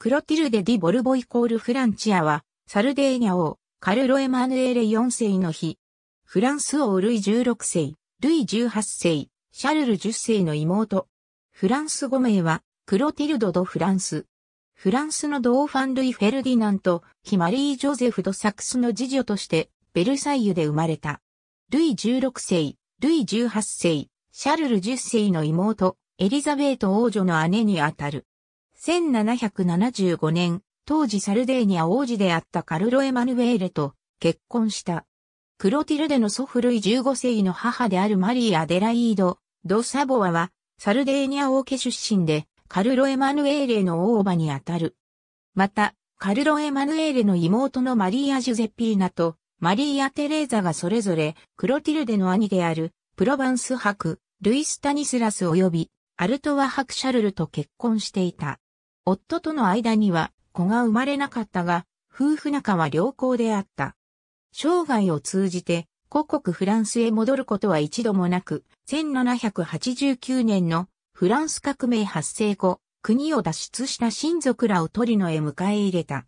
クロティルデ・ディ・ボルボイコール・フランチアは、サルデーニャ王、カルロ・エマヌエレ4世の日。フランス王ルイ16世、ルイ18世、シャルル10世の妹。フランス5名は、クロティルド・ド・フランス。フランスのドーファン・ルイ・フェルディナント、ヒマリー・ジョゼフ・ド・サクスの次女として、ベルサイユで生まれた。ルイ16世、ルイ18世、シャルル10世の妹、エリザベート王女の姉にあたる。1775年、当時サルデーニャ王子であったカルロ・エマヌエーレと結婚した。クロティルデの祖父ルイ15世の母であるマリー・アデライード・ド・サボアは、サルデーニャ王家出身で、カルロ・エマヌエーレの王叔母にあたる。また、カルロ・エマヌエーレの妹のマリーア・ジュゼッピーナと、マリーア・テレーザがそれぞれ、クロティルデの兄である、プロヴァンス伯、ルイス・タニスラス及び、アルトワ伯シャルルと結婚していた。夫との間には子が生まれなかったが、夫婦仲は良好であった。生涯を通じて、故国フランスへ戻ることは一度もなく、1789年のフランス革命発生後、国を脱出した親族らをトリノへ迎え入れた。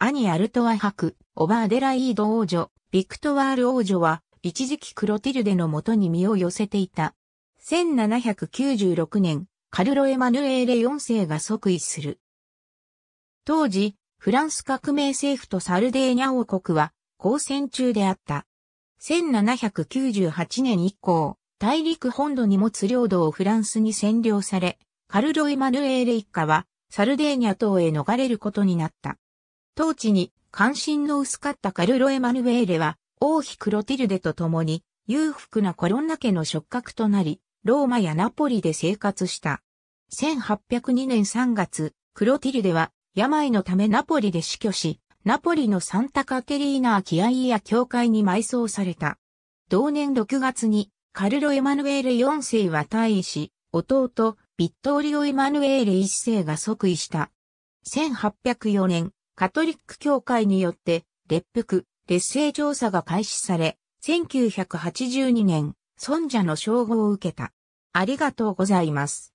兄アルトワ伯、オバーデライード王女、ビクトワール王女は、一時期クロティルデのもとに身を寄せていた。1796年、カルロ・エマヌエーレ4世が即位する。当時、フランス革命政府とサルデーニャ王国は交戦中であった。1798年以降、大陸本土に持つ領土をフランスに占領され、カルロ・エマヌエーレ一家はサルデーニャ島へ逃れることになった。当地に関心の薄かったカルロ・エマヌエーレは王妃クロティルデと共に裕福なコロンナ家の触覚となり、ローマやナポリで生活した。1802年3月、クロティルデは病のためナポリで死去し、ナポリのサンタカテリーナ・アキアイア教会に埋葬された。同年6月に、カルロ・エマヌエール4世は退位し、弟、ビットーリオ・エマヌエール1世が即位した。1804年、カトリック教会によって、列腹、劣勢調査が開始され、1982年、尊者の称号を受けた。ありがとうございます。